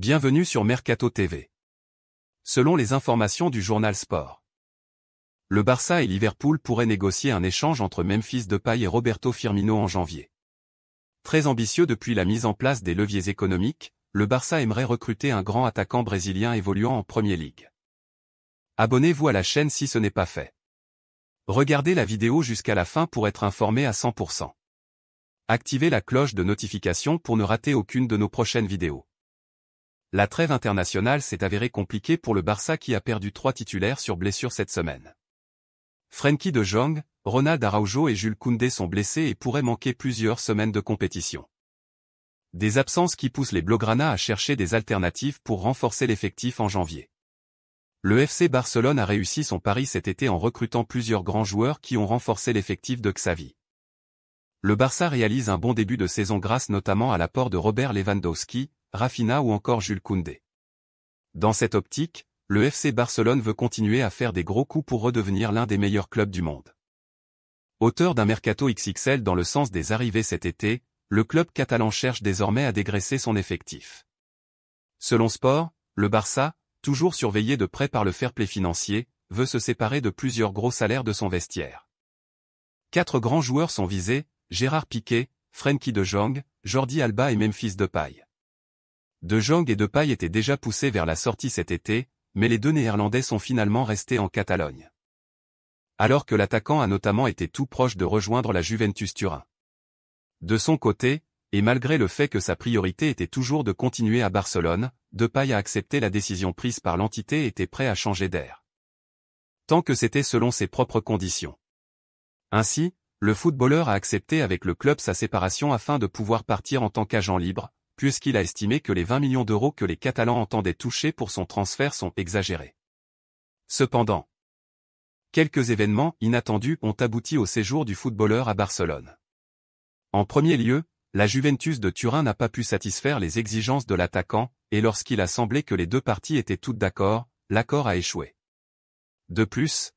Bienvenue sur Mercato TV. Selon les informations du journal Sport, le Barça et Liverpool pourraient négocier un échange entre Memphis Depay et Roberto Firmino en janvier. Très ambitieux depuis la mise en place des leviers économiques, le Barça aimerait recruter un grand attaquant brésilien évoluant en Premier League. Abonnez-vous à la chaîne si ce n'est pas fait. Regardez la vidéo jusqu'à la fin pour être informé à 100%. Activez la cloche de notification pour ne rater aucune de nos prochaines vidéos. La trêve internationale s'est avérée compliquée pour le Barça qui a perdu trois titulaires sur blessure cette semaine. Frenkie de Jong, Ronald Araujo et Jules Koundé sont blessés et pourraient manquer plusieurs semaines de compétition. Des absences qui poussent les Blaugrana à chercher des alternatives pour renforcer l'effectif en janvier. Le FC Barcelone a réussi son pari cet été en recrutant plusieurs grands joueurs qui ont renforcé l'effectif de Xavi. Le Barça réalise un bon début de saison grâce notamment à l'apport de Robert Lewandowski, Rafinha ou encore Jules Koundé. Dans cette optique, le FC Barcelone veut continuer à faire des gros coups pour redevenir l'un des meilleurs clubs du monde. Auteur d'un mercato XXL dans le sens des arrivées cet été, le club catalan cherche désormais à dégraisser son effectif. Selon Sport, le Barça, toujours surveillé de près par le fair-play financier, veut se séparer de plusieurs gros salaires de son vestiaire. Quatre grands joueurs sont visés, Gérard Piquet, Frenkie de Jong, Jordi Alba et Memphis Depay. De Jong et Paille étaient déjà poussés vers la sortie cet été, mais les deux néerlandais sont finalement restés en Catalogne. Alors que l'attaquant a notamment été tout proche de rejoindre la Juventus Turin. De son côté, et malgré le fait que sa priorité était toujours de continuer à Barcelone, Paille a accepté la décision prise par l'entité et était prêt à changer d'air. Tant que c'était selon ses propres conditions. Ainsi, le footballeur a accepté avec le club sa séparation afin de pouvoir partir en tant qu'agent libre, puisqu'il a estimé que les 20 millions d'euros que les Catalans entendaient toucher pour son transfert sont exagérés. Cependant, quelques événements inattendus ont abouti au séjour du footballeur à Barcelone. En premier lieu, la Juventus de Turin n'a pas pu satisfaire les exigences de l'attaquant, et lorsqu'il a semblé que les deux parties étaient toutes d'accord, l'accord a échoué. De plus,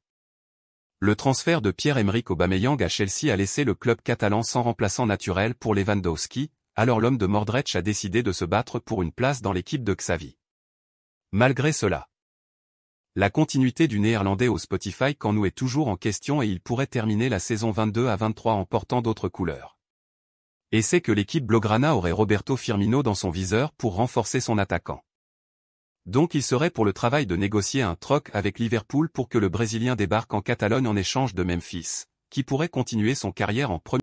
le transfert de Pierre-Emerick Aubameyang à Chelsea a laissé le club catalan sans remplaçant naturel pour Lewandowski, alors l'homme de Mordrech a décidé de se battre pour une place dans l'équipe de Xavi. Malgré cela, la continuité du néerlandais au Spotify quand nous est toujours en question et il pourrait terminer la saison 22 à 23 en portant d'autres couleurs. Et c'est que l'équipe Blograna aurait Roberto Firmino dans son viseur pour renforcer son attaquant. Donc il serait pour le travail de négocier un troc avec Liverpool pour que le Brésilien débarque en Catalogne en échange de Memphis, qui pourrait continuer son carrière en première.